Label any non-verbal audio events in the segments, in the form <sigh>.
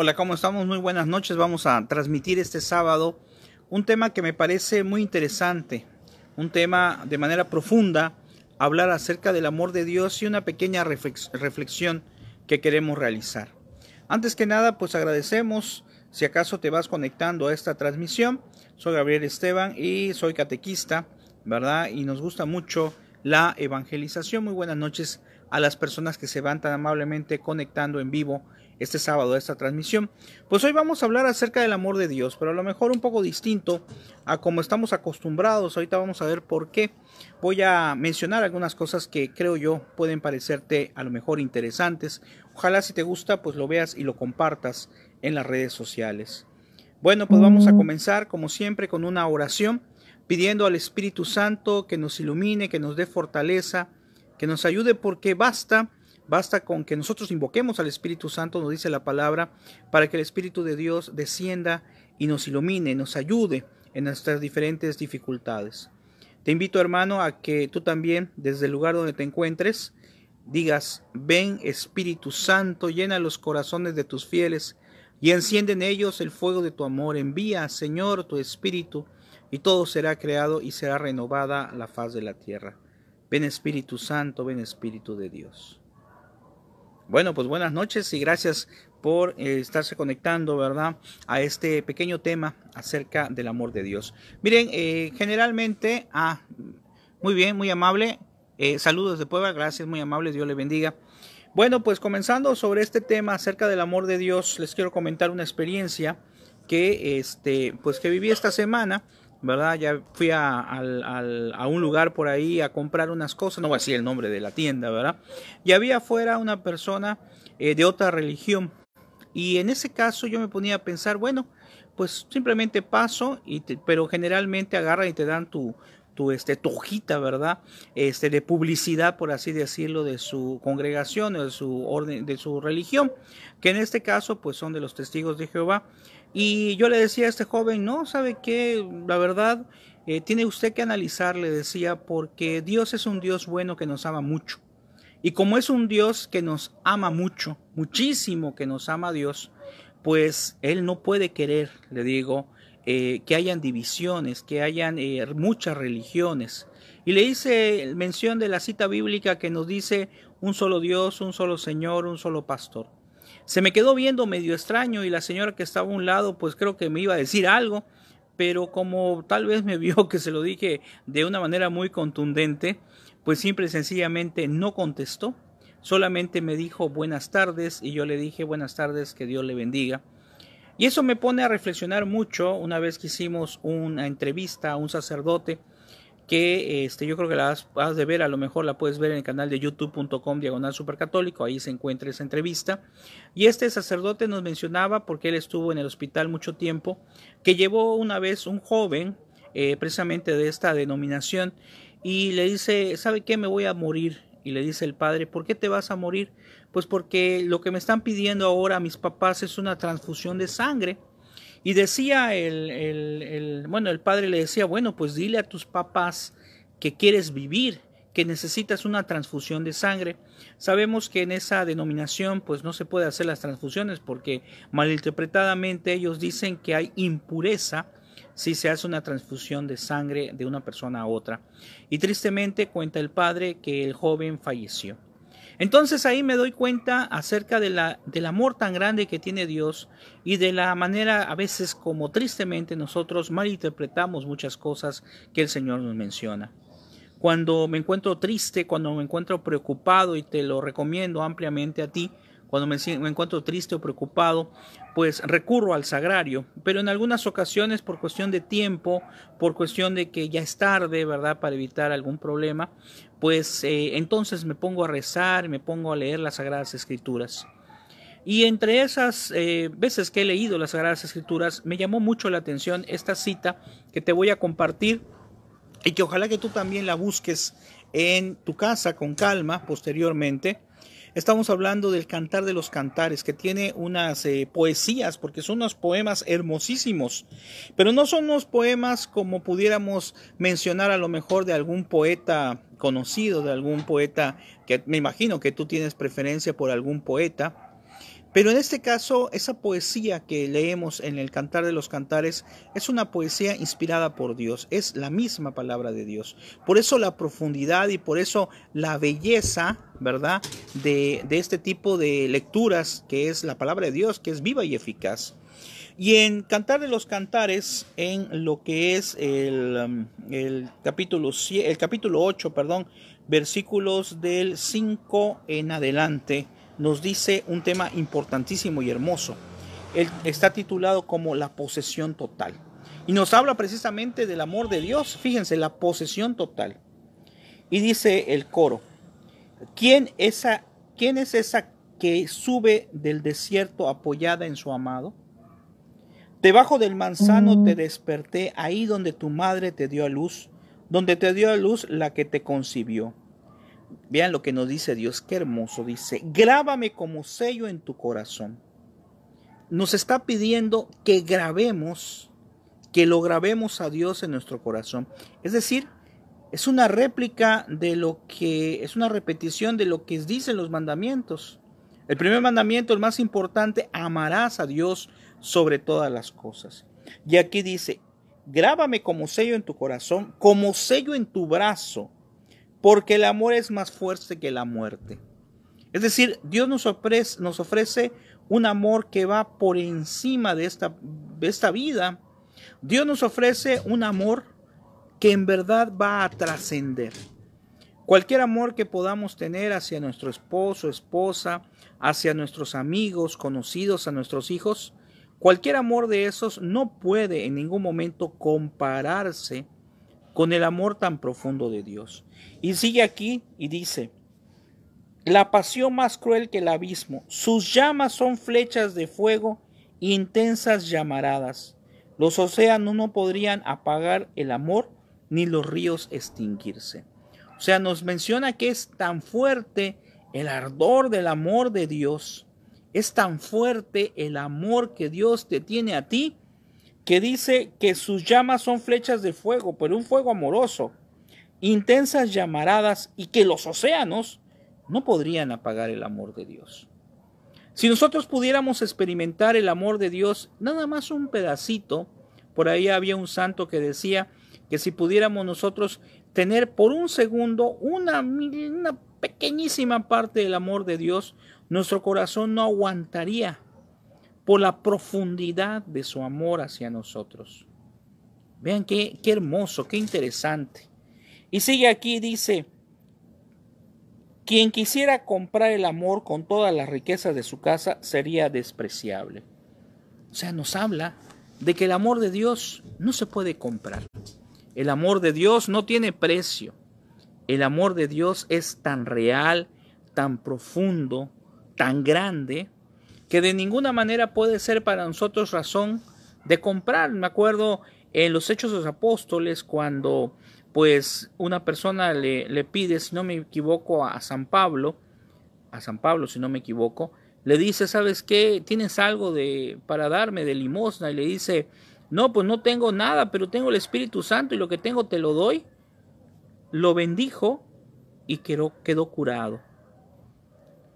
Hola, ¿cómo estamos? Muy buenas noches. Vamos a transmitir este sábado un tema que me parece muy interesante, un tema de manera profunda, hablar acerca del amor de Dios y una pequeña reflexión que queremos realizar. Antes que nada, pues agradecemos si acaso te vas conectando a esta transmisión. Soy Gabriel Esteban y soy catequista, ¿verdad? Y nos gusta mucho la evangelización. Muy buenas noches a las personas que se van tan amablemente conectando en vivo este sábado esta transmisión. Pues hoy vamos a hablar acerca del amor de Dios, pero a lo mejor un poco distinto a como estamos acostumbrados. Ahorita vamos a ver por qué. Voy a mencionar algunas cosas que creo yo pueden parecerte a lo mejor interesantes. Ojalá si te gusta, pues lo veas y lo compartas en las redes sociales. Bueno, pues vamos a mm. comenzar como siempre con una oración, pidiendo al Espíritu Santo que nos ilumine, que nos dé fortaleza, que nos ayude porque basta Basta con que nosotros invoquemos al Espíritu Santo, nos dice la palabra, para que el Espíritu de Dios descienda y nos ilumine, nos ayude en nuestras diferentes dificultades. Te invito, hermano, a que tú también, desde el lugar donde te encuentres, digas, ven Espíritu Santo, llena los corazones de tus fieles y enciende en ellos el fuego de tu amor. Envía, Señor, tu Espíritu, y todo será creado y será renovada la faz de la tierra. Ven Espíritu Santo, ven Espíritu de Dios. Bueno, pues buenas noches y gracias por eh, estarse conectando, ¿verdad? A este pequeño tema acerca del amor de Dios. Miren, eh, generalmente, ah, muy bien, muy amable. Eh, saludos de Puebla, gracias, muy amable, Dios le bendiga. Bueno, pues comenzando sobre este tema acerca del amor de Dios, les quiero comentar una experiencia que, este, pues que viví esta semana ¿verdad? Ya fui a, un lugar por ahí a comprar unas cosas, no voy el nombre de la tienda, ¿verdad? Y había afuera una persona eh, de otra religión. Y en ese caso yo me ponía a pensar, bueno, pues simplemente paso, y pero generalmente agarran y te dan tu, tu, este, ¿verdad? Este, de publicidad, por así decirlo, de su congregación, de su orden, de su religión, que en este caso, pues son de los testigos de Jehová. Y yo le decía a este joven, no, ¿sabe qué? La verdad, eh, tiene usted que analizar, le decía, porque Dios es un Dios bueno que nos ama mucho. Y como es un Dios que nos ama mucho, muchísimo que nos ama Dios, pues Él no puede querer, le digo, eh, que hayan divisiones, que hayan eh, muchas religiones. Y le hice mención de la cita bíblica que nos dice un solo Dios, un solo Señor, un solo pastor. Se me quedó viendo medio extraño y la señora que estaba a un lado pues creo que me iba a decir algo, pero como tal vez me <laughs> vio que se lo dije de una manera muy contundente, pues simple y sencillamente no contestó, solamente me dijo buenas tardes y yo le dije buenas tardes, que Dios le bendiga. Y eso me pone a reflexionar mucho una vez que hicimos una entrevista a un sacerdote, que este, yo creo que la has, de ver, a lo mejor la puedes ver en el canal de youtube.com diagonal supercatólico, ahí se encuentra esa entrevista. Y este sacerdote nos mencionaba, porque él estuvo en el hospital mucho tiempo, que llevó una vez un joven, eh, precisamente de esta denominación, y le dice, ¿sabe qué? Me voy a morir. Y le dice el padre, ¿por qué te vas a morir? Pues porque lo que me están pidiendo ahora mis papás es una transfusión de sangre y decía el, el, bueno, el padre le decía, bueno, pues dile a tus papás que quieres vivir, que necesitas una transfusión de sangre. Sabemos que en esa denominación pues no se puede hacer las transfusiones porque malinterpretadamente ellos dicen que hay impureza si se hace una transfusión de sangre de una persona a otra. Y tristemente cuenta el padre que el joven falleció. Entonces ahí me doy cuenta acerca de la, del amor tan grande que tiene Dios y de la manera a veces como tristemente nosotros malinterpretamos muchas cosas que el Señor nos menciona. Cuando me encuentro triste, cuando me encuentro preocupado, y te lo recomiendo ampliamente a ti, cuando me, encuentro triste o preocupado, pues recurro al sagrario. Pero en algunas ocasiones, por cuestión de tiempo, por cuestión de que ya es tarde, ¿verdad? Para evitar algún problema, pues eh, entonces me pongo a rezar, me pongo a leer las Sagradas Escrituras. Y entre esas eh, veces que he leído las Sagradas Escrituras, me llamó mucho la atención esta cita que te voy a compartir y que ojalá que tú también la busques en tu casa con calma posteriormente Estamos hablando del Cantar de los Cantares, que tiene unas eh, poesías, porque son unos poemas hermosísimos, pero no son unos poemas como pudiéramos mencionar a lo mejor de algún poeta conocido, de algún poeta que me imagino que tú tienes preferencia por algún poeta pero en este caso, esa poesía que leemos en el Cantar de los Cantares es una poesía inspirada por Dios, es la misma palabra de Dios. Por eso la profundidad y por eso la belleza, ¿verdad?, de, este tipo de lecturas que es la palabra de Dios, que es viva y eficaz. Y en Cantar de los Cantares, en lo que es el, capítulo, um, el capítulo 8, perdón, versículos del 5 en adelante, nos dice un tema importantísimo y hermoso. está titulado como la posesión total. Y nos habla precisamente del amor de Dios. Fíjense, la posesión total. Y dice el coro, ¿quién, esa, ¿quién es esa que sube del desierto apoyada en su amado? Debajo del manzano te mm. desperté, ahí donde tu madre te dio a luz, donde te dio a luz la que te concibió. Vean lo que nos dice Dios, qué hermoso dice, grábame como sello en tu corazón. Nos está pidiendo que grabemos, que lo grabemos a Dios en nuestro corazón. Es decir, es una réplica de lo que, es una repetición de lo que dicen los mandamientos. El primer mandamiento, el más importante, amarás a Dios sobre todas las cosas. Y aquí dice, grábame como sello en tu corazón, como sello en tu brazo porque el amor es más fuerte que la muerte. Es decir, Dios nos ofrece, un amor que va por encima de esta, esta vida. Dios nos ofrece un amor que en verdad va a trascender. Cualquier amor que podamos tener hacia nuestro esposo, esposa, hacia nuestros amigos, conocidos, a nuestros hijos, cualquier amor de esos no puede en ningún momento compararse con el amor tan profundo de Dios. Y sigue aquí y dice, la pasión más cruel que el abismo, sus llamas son flechas de fuego, intensas llamaradas. Los océanos no podrían apagar el amor ni los ríos extinguirse. O sea, nos menciona que es tan fuerte el ardor del amor de Dios, es tan fuerte el amor que Dios te tiene a ti, que dice que sus llamas son flechas de fuego, pero un fuego amoroso, intensas llamaradas y que los océanos no podrían apagar el amor de Dios. Si nosotros pudiéramos experimentar el amor de Dios, nada más un pedacito, por ahí había un santo que decía que si pudiéramos nosotros tener por un segundo una, una pequeñísima parte del amor de Dios, nuestro corazón no aguantaría por la profundidad de su amor hacia nosotros. Vean qué, hermoso, qué interesante. Y sigue aquí, dice, quien quisiera comprar el amor con todas las riquezas de su casa sería despreciable. O sea, nos habla de que el amor de Dios no se puede comprar. El amor de Dios no tiene precio. El amor de Dios es tan real, tan profundo, tan grande, que de ninguna manera puede ser para nosotros razón de comprar. Me acuerdo en los Hechos de los Apóstoles cuando pues una persona le, le pide, si no me equivoco, a San Pablo, a San Pablo si no me equivoco, le dice, ¿sabes qué? ¿Tienes algo de, para darme de limosna? Y le dice, no, pues no tengo nada, pero tengo el Espíritu Santo y lo que tengo te lo doy. Lo bendijo y quedó, quedó curado.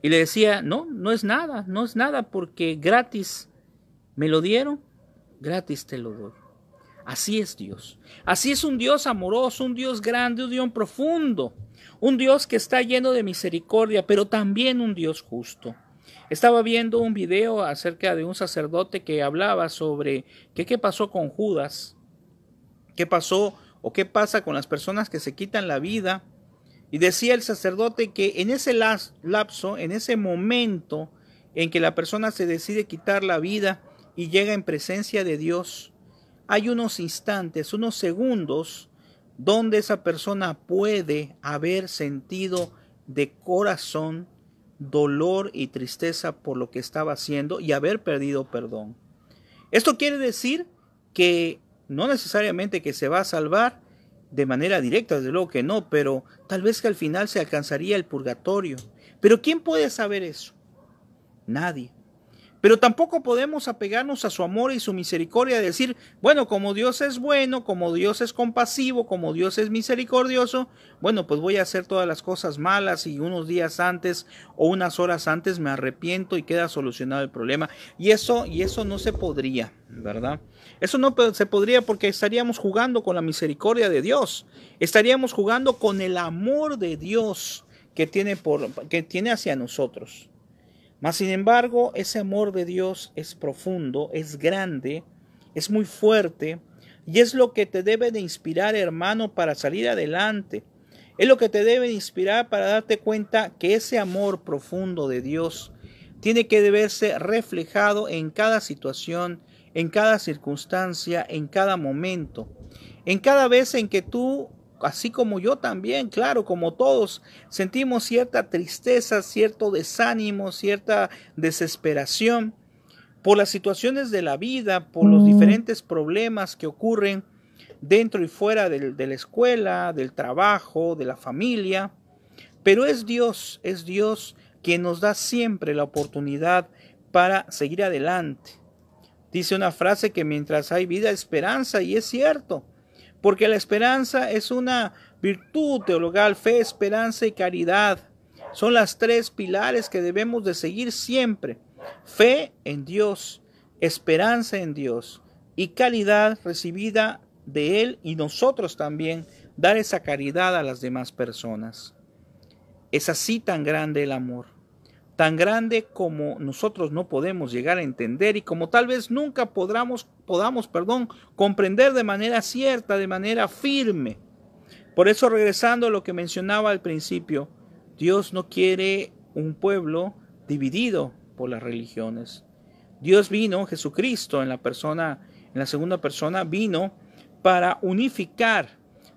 Y le decía, no, no es nada, no es nada porque gratis me lo dieron, gratis te lo doy. Así es Dios. Así es un Dios amoroso, un Dios grande, un Dios profundo, un Dios que está lleno de misericordia, pero también un Dios justo. Estaba viendo un video acerca de un sacerdote que hablaba sobre qué pasó con Judas, qué pasó o qué pasa con las personas que se quitan la vida y decía el sacerdote que en ese lapso, en ese momento en que la persona se decide quitar la vida y llega en presencia de Dios, hay unos instantes, unos segundos, donde esa persona puede haber sentido de corazón dolor y tristeza por lo que estaba haciendo y haber perdido perdón. Esto quiere decir que no necesariamente que se va a salvar, de manera directa, desde luego que no, pero tal vez que al final se alcanzaría el purgatorio. Pero ¿quién puede saber eso? Nadie. Pero tampoco podemos apegarnos a su amor y su misericordia y decir, bueno, como Dios es bueno, como Dios es compasivo, como Dios es misericordioso, bueno, pues voy a hacer todas las cosas malas y unos días antes o unas horas antes me arrepiento y queda solucionado el problema. Y eso, y eso no se podría, ¿verdad? Eso no se podría porque estaríamos jugando con la misericordia de Dios. Estaríamos jugando con el amor de Dios que tiene, por, que tiene hacia nosotros. Mas, sin embargo, ese amor de Dios es profundo, es grande, es muy fuerte, y es lo que te debe de inspirar, hermano, para salir adelante. Es lo que te debe de inspirar para darte cuenta que ese amor profundo de Dios tiene que verse reflejado en cada situación, en cada circunstancia, en cada momento. En cada vez en que tú así como yo también, claro, como todos, sentimos cierta tristeza, cierto desánimo, cierta desesperación por las situaciones de la vida, por los diferentes problemas que ocurren dentro y fuera de la escuela, del trabajo, de la familia. Pero es Dios, es Dios quien nos da siempre la oportunidad para seguir adelante. Dice una frase que mientras hay vida, esperanza, y es cierto porque la esperanza es una virtud teologal, fe, esperanza y caridad. Son las tres pilares que debemos de seguir siempre. Fe en Dios, esperanza en Dios y caridad recibida de Él y nosotros también dar esa caridad a las demás personas. Es así tan grande el amor tan grande como nosotros no podemos llegar a entender y como tal vez nunca podamos, podamos perdón, comprender de manera cierta, de manera firme. Por eso regresando a lo que mencionaba al principio, Dios no quiere un pueblo dividido por las religiones. Dios vino, Jesucristo en la persona en la segunda persona vino para unificar,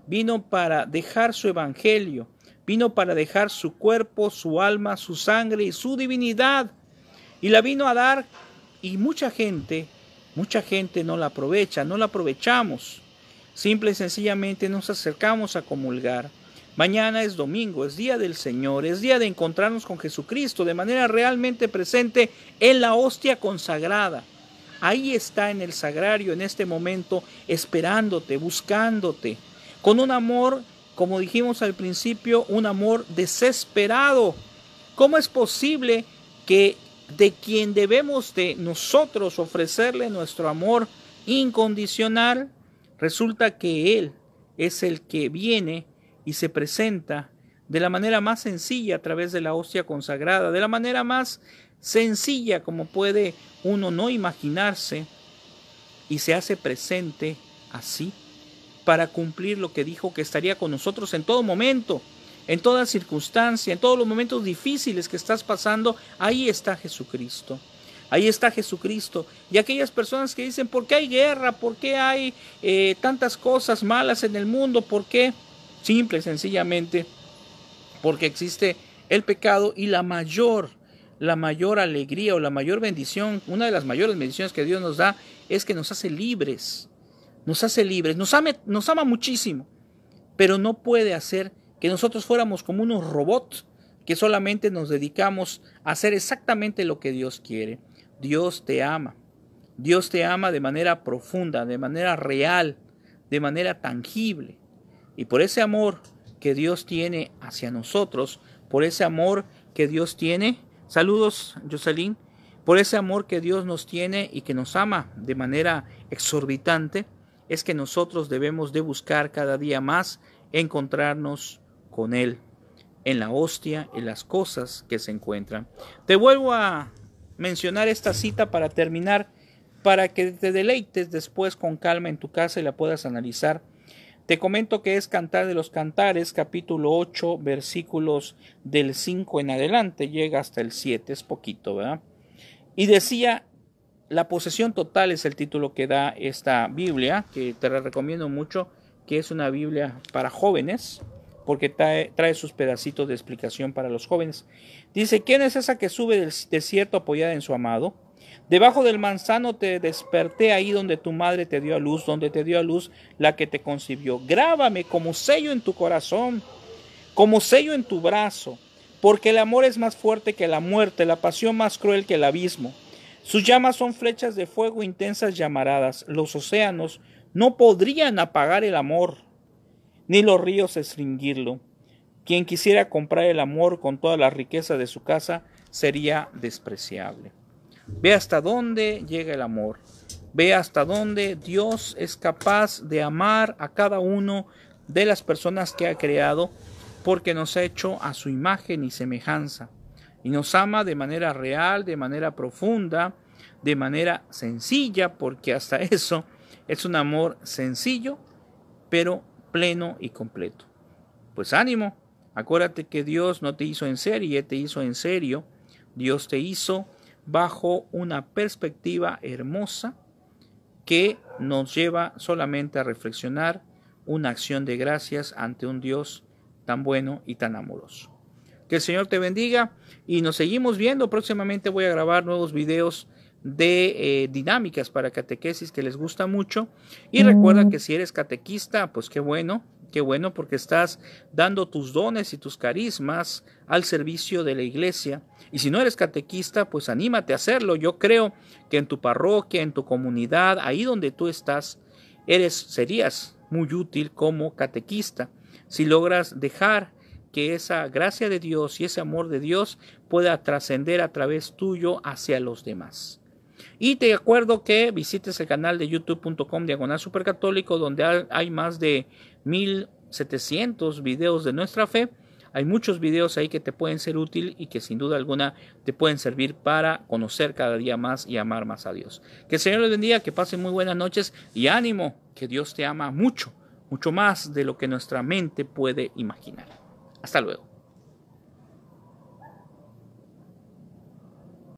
vino para dejar su evangelio, Vino para dejar su cuerpo, su alma, su sangre y su divinidad. Y la vino a dar y mucha gente, mucha gente no la aprovecha, no la aprovechamos. Simple y sencillamente nos acercamos a comulgar. Mañana es domingo, es día del Señor, es día de encontrarnos con Jesucristo de manera realmente presente en la hostia consagrada. Ahí está en el sagrario en este momento, esperándote, buscándote, con un amor como dijimos al principio, un amor desesperado. ¿Cómo es posible que de quien debemos de nosotros ofrecerle nuestro amor incondicional, resulta que Él es el que viene y se presenta de la manera más sencilla a través de la hostia consagrada, de la manera más sencilla como puede uno no imaginarse, y se hace presente así para cumplir lo que dijo que estaría con nosotros en todo momento, en toda circunstancia, en todos los momentos difíciles que estás pasando. Ahí está Jesucristo. Ahí está Jesucristo. Y aquellas personas que dicen, ¿por qué hay guerra? ¿Por qué hay eh, tantas cosas malas en el mundo? ¿Por qué? Simple, sencillamente, porque existe el pecado y la mayor, la mayor alegría o la mayor bendición, una de las mayores bendiciones que Dios nos da es que nos hace libres nos hace libres, nos, ama, nos ama muchísimo, pero no puede hacer que nosotros fuéramos como unos robots que solamente nos dedicamos a hacer exactamente lo que Dios quiere. Dios te ama. Dios te ama de manera profunda, de manera real, de manera tangible. Y por ese amor que Dios tiene hacia nosotros, por ese amor que Dios tiene, saludos Jocelyn, por ese amor que Dios nos tiene y que nos ama de manera exorbitante, es que nosotros debemos de buscar cada día más encontrarnos con Él en la hostia, en las cosas que se encuentran. Te vuelvo a mencionar esta cita para terminar, para que te deleites después con calma en tu casa y la puedas analizar. Te comento que es Cantar de los Cantares, capítulo 8, versículos del 5 en adelante, llega hasta el 7, es poquito, ¿verdad? Y decía, la posesión total es el título que da esta Biblia, que te la recomiendo mucho, que es una Biblia para jóvenes, porque trae, sus pedacitos de explicación para los jóvenes. Dice, ¿quién es esa que sube del desierto apoyada en su amado? Debajo del manzano te desperté ahí donde tu madre te dio a luz, donde te dio a luz la que te concibió. Grábame como sello en tu corazón, como sello en tu brazo, porque el amor es más fuerte que la muerte, la pasión más cruel que el abismo. Sus llamas son flechas de fuego, e intensas llamaradas. Los océanos no podrían apagar el amor, ni los ríos extinguirlo. Quien quisiera comprar el amor con toda la riqueza de su casa sería despreciable. Ve hasta dónde llega el amor. Ve hasta dónde Dios es capaz de amar a cada uno de las personas que ha creado porque nos ha hecho a su imagen y semejanza y nos ama de manera real, de manera profunda, de manera sencilla, porque hasta <laughs> eso es un amor sencillo, pero pleno y completo. Pues ánimo, acuérdate que Dios no te hizo en serie, te hizo en serio. Dios te hizo bajo una perspectiva hermosa que nos lleva solamente a reflexionar una acción de gracias ante un Dios tan bueno y tan amoroso. Que el Señor te bendiga y nos seguimos viendo. Próximamente voy a grabar nuevos videos de eh, dinámicas para catequesis que les gusta mucho. Y mm. recuerda que si eres catequista, pues qué bueno, qué bueno porque estás dando tus dones y tus carismas al servicio de la iglesia. Y si no eres catequista, pues anímate a hacerlo. Yo creo que en tu parroquia, en tu comunidad, ahí donde tú estás, eres, serías muy útil como catequista. Si logras dejar que esa gracia de Dios y ese amor de Dios pueda trascender a través tuyo hacia los demás. Y te acuerdo que visites el canal de youtube.com diagonal supercatólico donde hay más de 1700 videos de nuestra fe. Hay muchos videos ahí que te pueden ser útil y que sin duda alguna te pueden servir para conocer cada día más y amar más a Dios. Que el Señor les bendiga, que pasen muy buenas noches y ánimo, que Dios te ama mucho, mucho más de lo que nuestra mente puede imaginar. Hasta luego.